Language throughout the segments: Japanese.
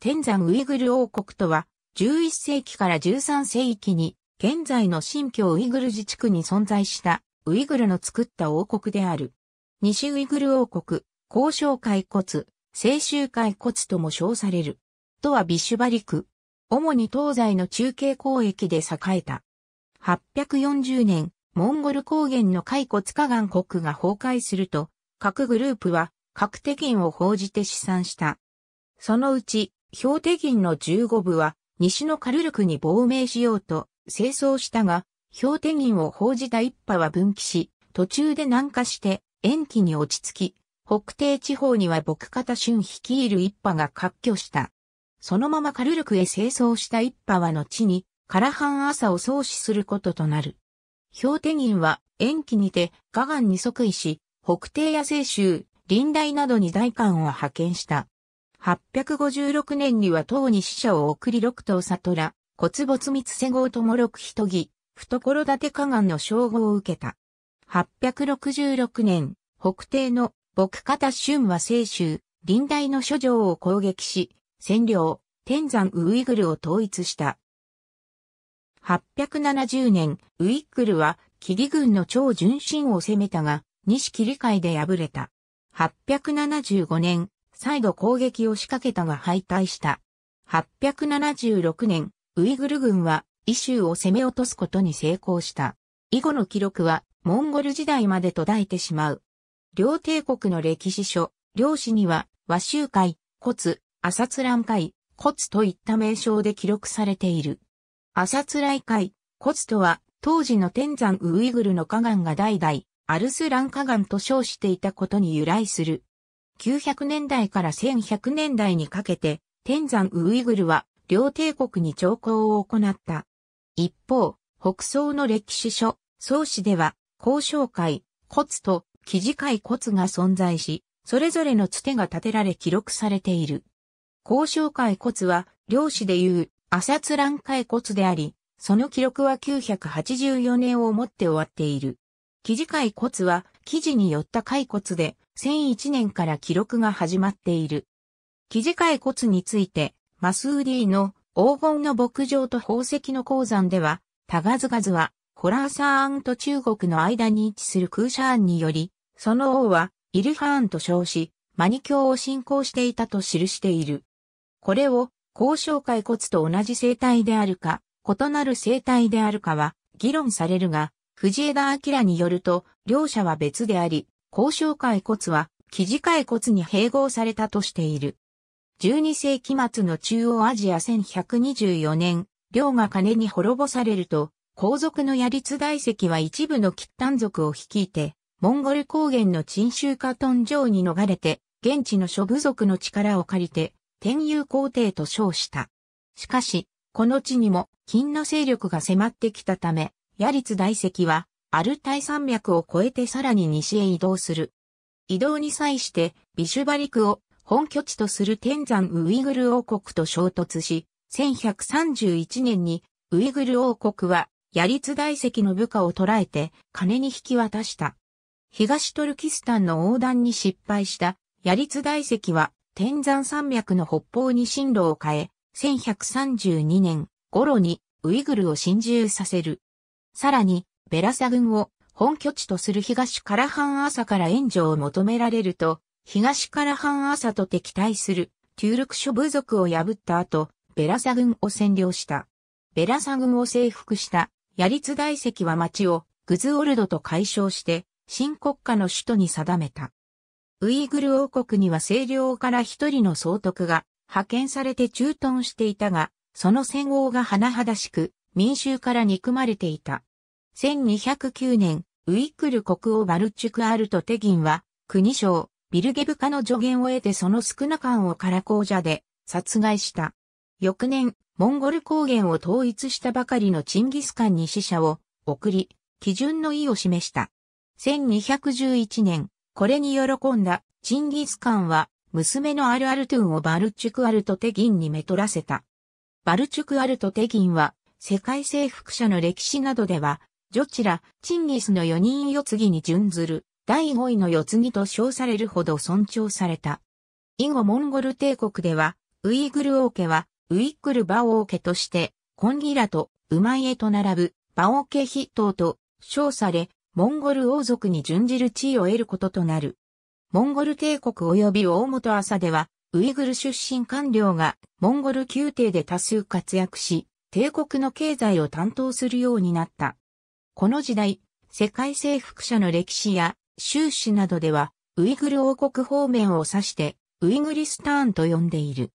天山ウイグル王国とは、11世紀から13世紀に、現在の新疆ウイグル自治区に存在したウイグルの作った王国である。西ウイグル王国、交渉会骨、青州会骨とも称される。とはビシュバリ区。主に東西の中継交易で栄えた。840年、モンゴル高原の海骨河岸国が崩壊すると、各グループは、各敵員を報じて試算した。そのうち、標手銀の15部は、西のカルルクに亡命しようと、清掃したが、標手銀を報じた一派は分岐し、途中で南下して、延期に落ち着き、北帝地方には僕方春率いる一派が割拠した。そのままカルルクへ清掃した一派は後に、カラハン朝を創始することとなる。標手銀は延期にてガガンに即位し、北帝や生州、臨大などに大官を派遣した。856年には唐に使者を送り六刀悟ら、骨没密瀬号とも六人義、懐立河岸の称号を受けた。866年、北帝の牧方春は清州、臨大の諸城を攻撃し、占領、天山ウイグルを統一した。870年、ウイグルは、霧軍の超純真を攻めたが、西霧リ海で敗れた。875年、再度攻撃を仕掛けたが敗退した。876年、ウイグル軍は、イ州を攻め落とすことに成功した。以後の記録は、モンゴル時代まで途絶えてしまう。両帝国の歴史書、両史には、和州会、骨、朝津蘭会、骨といった名称で記録されている。朝津来会、骨とは、当時の天山ウイグルの河岸が代々、アルスラン河岸と称していたことに由来する。900年代から1100年代にかけて、天山ウイグルは両帝国に朝貢を行った。一方、北宋の歴史書、宋史では、交渉会、骨と、記事会骨が存在し、それぞれのつてが立てられ記録されている。交渉会骨は、漁師でいう、朝津乱会骨であり、その記録は984年をもって終わっている。記事会骨は、記事によった解骨で、2001年から記録が始まっている。記事解骨について、マスーディの黄金の牧場と宝石の鉱山では、タガズガズは、ホラーサーンと中国の間に位置するクーシャーンにより、その王は、イルハーンと称し、マニ教を信仰していたと記している。これを、交渉解骨と同じ生態であるか、異なる生態であるかは、議論されるが、藤枝明によると、両者は別であり、交渉解骨は、記事解骨に併合されたとしている。12世紀末の中央アジア1124年、領が金に滅ぼされると、皇族のヤリツ大石は一部の喫炭族を率いて、モンゴル高原の陳州カトン城に逃れて、現地の諸部族の力を借りて、天佑皇帝と称した。しかし、この地にも金の勢力が迫ってきたため、ヤリツ大石はアルタイ山脈を越えてさらに西へ移動する。移動に際して、ビシュバリクを本拠地とする天山ウイグル王国と衝突し、1131年にウイグル王国はヤリツ大石の部下を捕らえて金に引き渡した。東トルキスタンの横断に失敗したヤリツ大石は天山山脈の北方に進路を変え、1132年頃にウイグルを侵入させる。さらにベラサ軍を本拠地とする東カラハン朝から援助を求められると、東カラハン朝と敵対するトゥールク諸部族を破った後、ベラサ軍を占領した。ベラサ軍を征服したヤリツ大石は町をグズオルドと解消して、新国家の首都に定めた。ウイグル王国には清涼から一人の総督が派遣されて駐屯していたが、その戦王が甚だしく民衆から憎まれていた。1209年、ウィックル国王バルチュクアルトテギンは、国省、ビルゲブカの助言を得てその少な感をカラコージャで殺害した。翌年、モンゴル高原を統一したばかりのチンギスカンに死者を送り、基準の意を示した。1211年、これに喜んだチンギスカンは、娘のアルアルトゥンをバルチュクアルトテギンにめとらせた。バルチュクアルトテギンは、世界征服者の歴史などでは、ジョチラ、チンギスの4人四次に準ずる、第5位の四次と称されるほど尊重された。以後モンゴル帝国では、ウイグル王家は、ウイッグルバ王家として、コンギラとウマイエと並ぶ、バ王家筆頭と称され、モンゴル王族に準じる地位を得ることとなる。モンゴル帝国及び大本朝では、ウイグル出身官僚がモンゴル宮廷で多数活躍し、帝国の経済を担当するようになった。この時代、世界征服者の歴史や収支などでは、ウイグル王国方面を指して、ウイグリスターンと呼んでいる。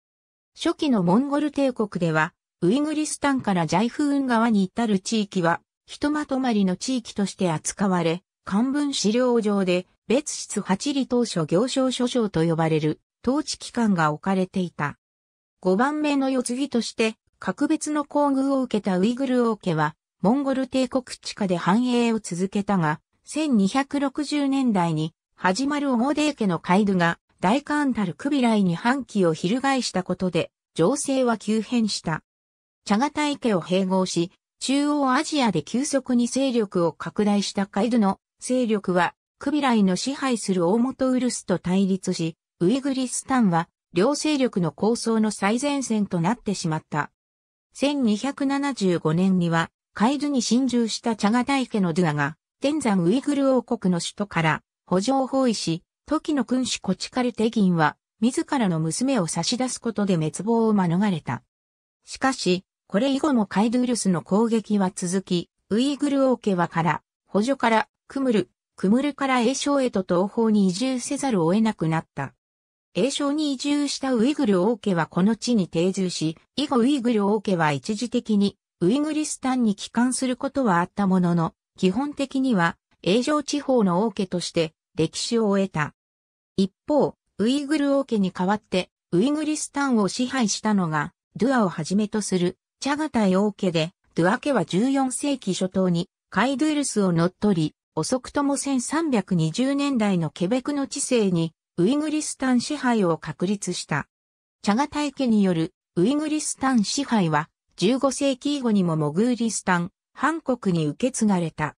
初期のモンゴル帝国では、ウイグリスタンからジャイフーン側に至る地域は、ひとまとまりの地域として扱われ、漢文資料上で、別室八里当初行商諸省と呼ばれる、統治機関が置かれていた。5番目の世継ぎとして、格別の厚遇を受けたウイグル王家は、モンゴル帝国地下で繁栄を続けたが、1260年代に始まるオモデー家のカイドが大官たるクビライに反旗を翻したことで、情勢は急変した。チャガタイ家を併合し、中央アジアで急速に勢力を拡大したカイドの勢力は、クビライの支配する大元ウルスと対立し、ウイグリスタンは両勢力の構想の最前線となってしまった。1275年には海津に侵入した茶賀大家のドゥアが、天山ウイグル王国の首都から、補助を包囲し、時の君主コチカルテギンは、自らの娘を差し出すことで滅亡を免れた。しかし、これ以後もカイドゥルスの攻撃は続き、ウイグル王家はから、補助から、クムル、クムルから栄翔へと東方に移住せざるを得なくなった。栄翔に移住したウイグル王家はこの地に定住し、以後ウイグル王家は一時的にウイグリスタンに帰還することはあったものの、基本的には永城地方の王家として歴史を終えた。一方、ウイグル王家に代わってウイグリスタンを支配したのが、ドゥアをはじめとするチャガタイ王家で、ドゥア家は14世紀初頭にカイドゥルスを乗っ取り、遅くとも1320年代のケベクの知性にウイグリスタン支配を確立した。チャガタイ家によるウイグリスタン支配は15世紀以後にもモグーリスタン、ハン国に受け継がれた。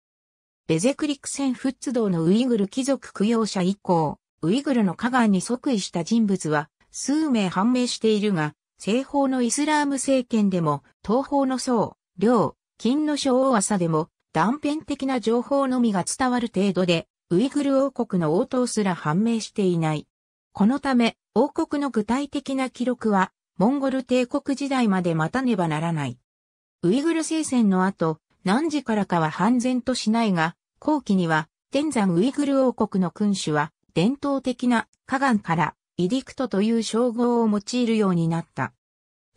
ベゼクリクセンフッツ道のウイグル貴族供養者以降、ウイグルの加害に即位した人物は数名判明しているが、西方のイスラーム政権でも、東方の僧、領、金の小王朝でも、断片的な情報のみが伝わる程度で、ウイグル王国の応答すら判明していない。このため、王国の具体的な記録はモンゴル帝国時代まで待たねばならない。ウイグル聖戦の後、何時からかは半然としないが、後期には、天山ウイグル王国の君主は、伝統的な河岸からイディクトという称号を用いるようになった。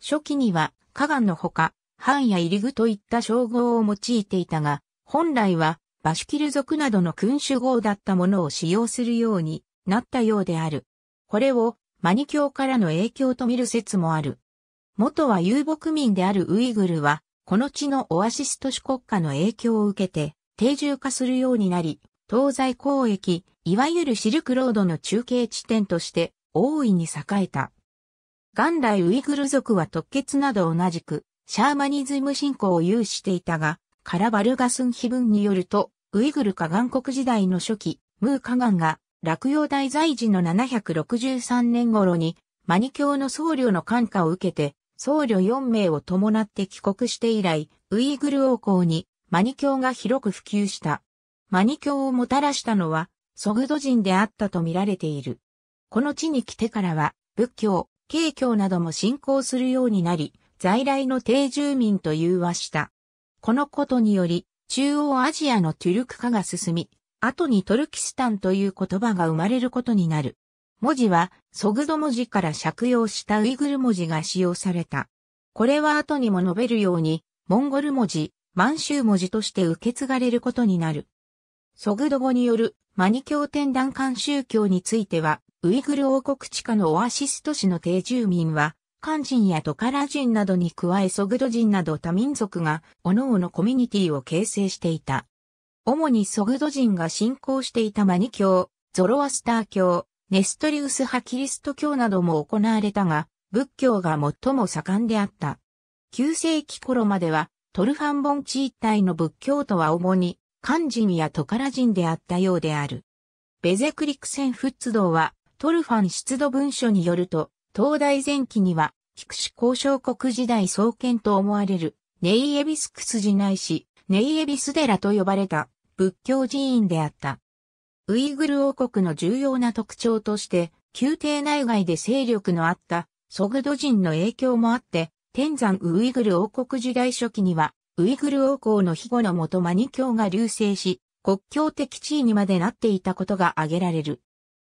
初期には、河岸のほか、藩やイリグといった称号を用いていたが、本来は、バシュキル族などの君主号だったものを使用するようになったようである。これをマニ教からの影響と見る説もある。元は遊牧民であるウイグルは、この地のオアシス都市国家の影響を受けて、定住化するようになり、東西交易、いわゆるシルクロードの中継地点として大いに栄えた。元来ウイグル族は特決など同じく、シャーマニズム信仰を有していたが、カラバルガスン碑文によると、ウイグルか元国時代の初期、ムーカガンが落葉大在時の763年頃に、マニ教の僧侶の感化を受けて、僧侶4名を伴って帰国して以来、ウイグル王侯にマニ教が広く普及した。マニ教をもたらしたのは、ソグド人であったと見られている。この地に来てからは、仏教、慶教なども信仰するようになり、在来の定住民と融和した。このことにより、中央アジアのトゥルク化が進み、後にトルキスタンという言葉が生まれることになる。文字は、ソグド文字から借用したウイグル文字が使用された。これは後にも述べるように、モンゴル文字、満州文字として受け継がれることになる。ソグド語によるマニ教天団間宗教については、ウイグル王国地下のオアシス都市の定住民は、漢人やドカラ人などに加えソグド人など多民族が、各々コミュニティを形成していた。主にソグド人が信仰していたマニ教、ゾロアスター教、ネストリウス派キリスト教なども行われたが、仏教が最も盛んであった。9世紀頃までは、トルファンボン地一帯の仏教徒は主に、漢人やトカラ人であったようである。ベゼクリクセンフッツ道は、トルファン出土文書によると、東大前期には、菊池交渉国時代創建と思われる、ネイエビスクス寺内市、ネイエビス寺と呼ばれた。仏教寺院であった。ウイグル王国の重要な特徴として、宮廷内外で勢力のあったソグド人の影響もあって、天山ウイグル王国時代初期には、ウイグル王国の庇護のもとマニ教が流星し、国境的地位にまでなっていたことが挙げられる。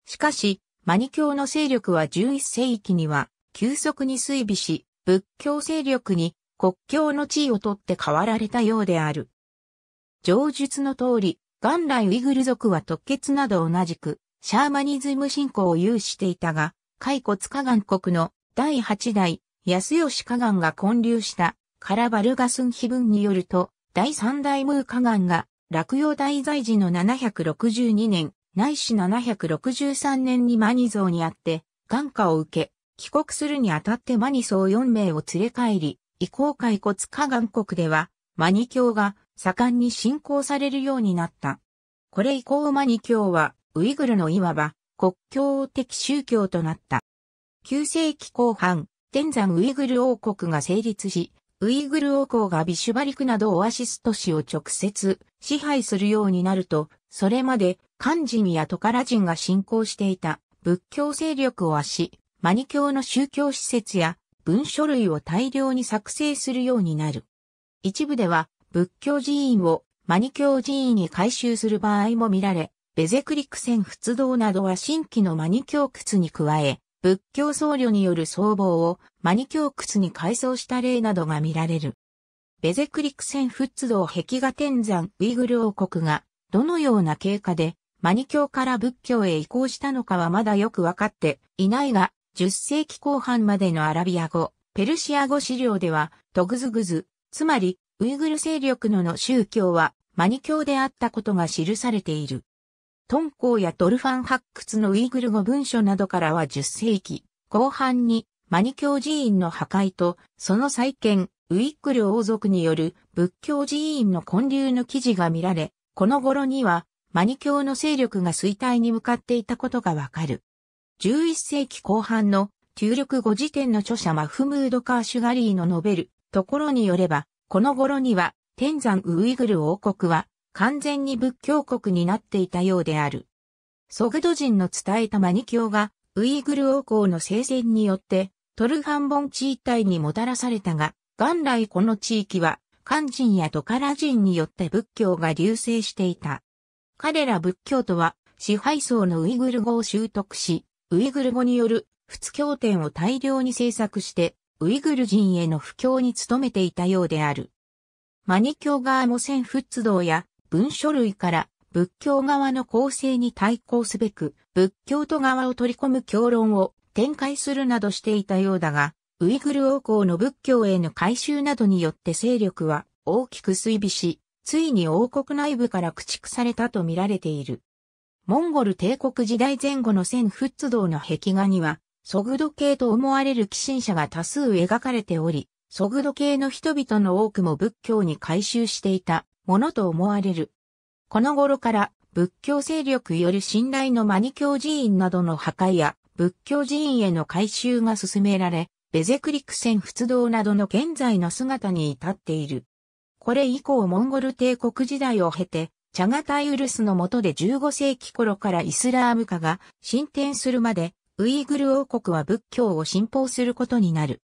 しかし、マニ教の勢力は11世紀には、急速に衰微し、仏教勢力に国境の地位を取って変わられたようである。上述の通り、元来ウイグル族は特血など同じく、シャーマニズム信仰を有していたが、骸骨河岸国の第8代、安吉河岸が混流したカラバルガスン碑文によると、第3代ムー河岸が落葉大在時の762年、ないし763年にマニ像にあって、眼下を受け、帰国するにあたってマニ僧4名を連れ帰り、以降骸骨河岸国では、マニ教が盛んに信仰されるようになった。これ以降マニ教はウイグルのいわば国境的宗教となった。9世紀後半、天山ウイグル王国が成立し、ウイグル王国がビシュバリクなどオアシス都市を直接支配するようになると、それまで漢人やトカラ人が信仰していた仏教勢力を足し、マニ教の宗教施設や文書類を大量に作成するようになる。一部では仏教寺院をマニ教寺院に改修する場合も見られ、ベゼクリクセン仏道などは新規のマニ教窟に加え、仏教僧侶による僧帽をマニ教窟に改装した例などが見られる。ベゼクリクセン仏道壁画天山ウイグル王国がどのような経過でマニ教から仏教へ移行したのかはまだよくわかっていないが、10世紀後半までのアラビア語、ペルシア語資料では、トグズグズ、つまりウイグル勢力のの宗教はマニ教であったことが記されている。トンコウやドルファン発掘のウイグル語文書などからは10世紀後半にマニ教寺院の破壊とその再建、ウイッグル王族による仏教寺院の混流の記事が見られ、この頃にはマニ教の勢力が衰退に向かっていたことがわかる。11世紀後半の旧力語辞典の著者マフムード・カーシュガリーの述べるところによれば、この頃には、天山ウイグル王国は完全に仏教国になっていたようである。ソグド人の伝えたマニ教がウイグル王国の聖戦によってトルハンボン地一帯にもたらされたが、元来この地域は漢人やトカラ人によって仏教が流星していた。彼ら仏教徒は支配層のウイグル語を習得し、ウイグル語による仏教典を大量に制作してウイグル人への布教に努めていたようである。マニ教側も戦仏道や文書類から仏教側の構成に対抗すべく仏教徒側を取り込む教論を展開するなどしていたようだが、ウイグル王公の仏教への改修などによって勢力は大きく衰微し、ついに王国内部から駆逐されたと見られている。モンゴル帝国時代前後の戦仏道の壁画には、速度系と思われる寄進者が多数描かれており、速度系の人々の多くも仏教に改宗していたものと思われる。この頃から仏教勢力より信頼のマニ教寺院などの破壊や仏教寺院への改修が進められ、ベゼクリクセン仏道などの現在の姿に至っている。これ以降モンゴル帝国時代を経て、チャガタイウルスの下で15世紀頃からイスラーム化が進展するまでウイグル王国は仏教を信奉することになる。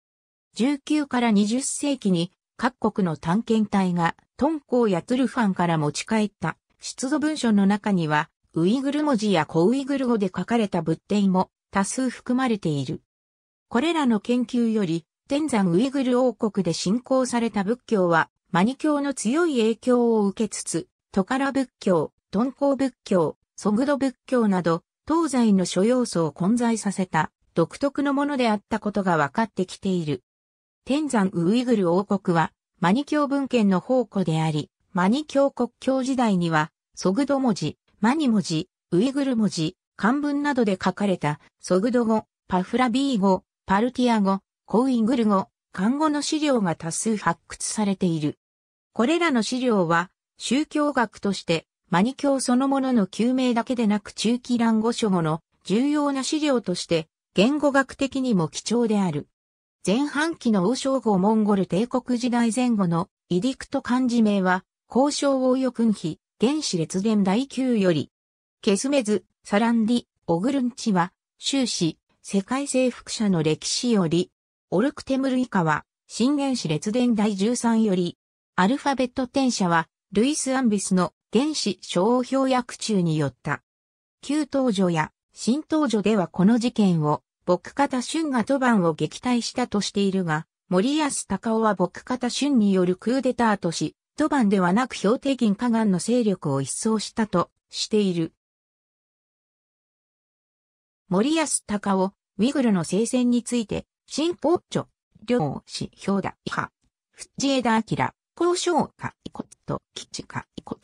19から20世紀に各国の探検隊がトンコウやツルファンから持ち帰った出土文書の中にはウイグル文字やコウイグル語で書かれた仏典も多数含まれている。これらの研究より天山ウイグル王国で信仰された仏教はマニ教の強い影響を受けつつトカラ仏教、トンコウ仏教、ソグド仏教など東西の諸要素を混在させた独特のものであったことが分かってきている。天山ウイグル王国はマニキョ文献の宝庫であり、マニキョ国境時代には、ソグド文字、マニ文字、ウイグル文字、漢文などで書かれた、ソグド語、パフラビー語、パルティア語、コウイグル語、漢語の資料が多数発掘されている。これらの資料は、宗教学としてマニ教そのものの究明だけでなく中期蘭語書語の重要な資料として言語学的にも貴重である。前半期の王将語モンゴル帝国時代前後のイディクト漢字名は、交渉王く君妃、原始列伝第9より、ケスメズ、サランディ、オグルンチは、終始、世界征服者の歴史より、オルクテムルイカは、新原始列伝第13より、アルファベット転写は、ルイス・アンビスの原始商標薬中によった。旧東女や新東女ではこの事件を、牧方春が都番を撃退したとしているが、森安隆夫は牧方春によるクーデターとし、都番ではなく標的銀河岸の勢力を一掃したとしている。森安隆夫、ウィグルの聖戦について、新法著、両氏表だ、イハ、藤枝明、交渉か、イコと、吉基か、イコ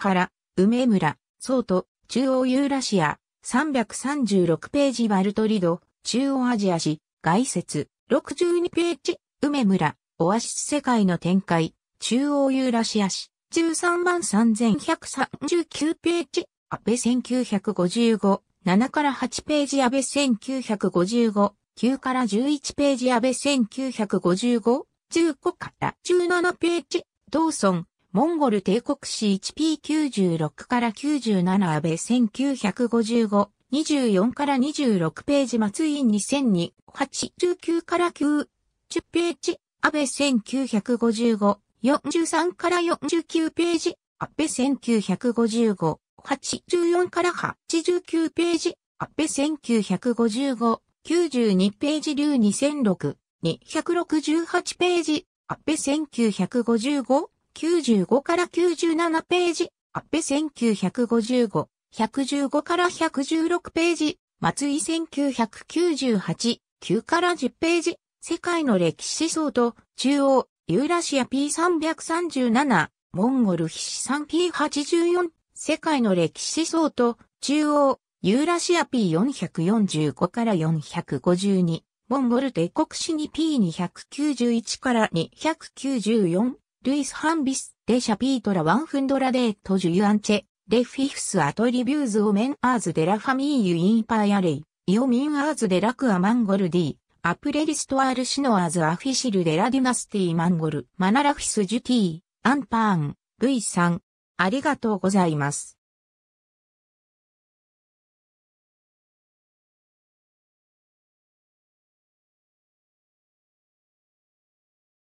原、梅村、宋都、中央ユーラシア、336ページバルトリド、中央アジア史、外説、62ページ、梅村、オアシス世界の展開、中央ユーラシア史、13万3139ページ、安倍1955、7から8ページ安倍1955、9から11ページ安倍1955、15から17ページ、同村、モンゴル帝国史 1P96 から97安倍1955 24から26ページ松院2002、8 9から9、10ページ、安倍1955、43から49ページ、安倍1955、84から89ページ、安倍1955、92ページ流2006、268ページ、安倍1955、95から97ページ、アッペ1955、115から116ページ、松井1998、9から10ページ、世界の歴史思想と、中央、ユーラシア P337、モンゴル筆産 P84、世界の歴史思想と、中央、ユーラシア P445 から452、モンゴル帝国史に P291 から294、ルイス・ハンビス、デシャピートラ・ワンフンドラデート・ジュユアンチェ、レフィフス・アトリビューズ・オメン・アーズ・デラ・ファミーユ・インパイアレイ、イオミン・アーズ・デラ・クア・マンゴルディ、アプレリスト・アール・シノアーズ・アフィシル・デラ・ディナスティ・マンゴル、マナラフィス・ジュティアンパーン、V 3ありがとうございます。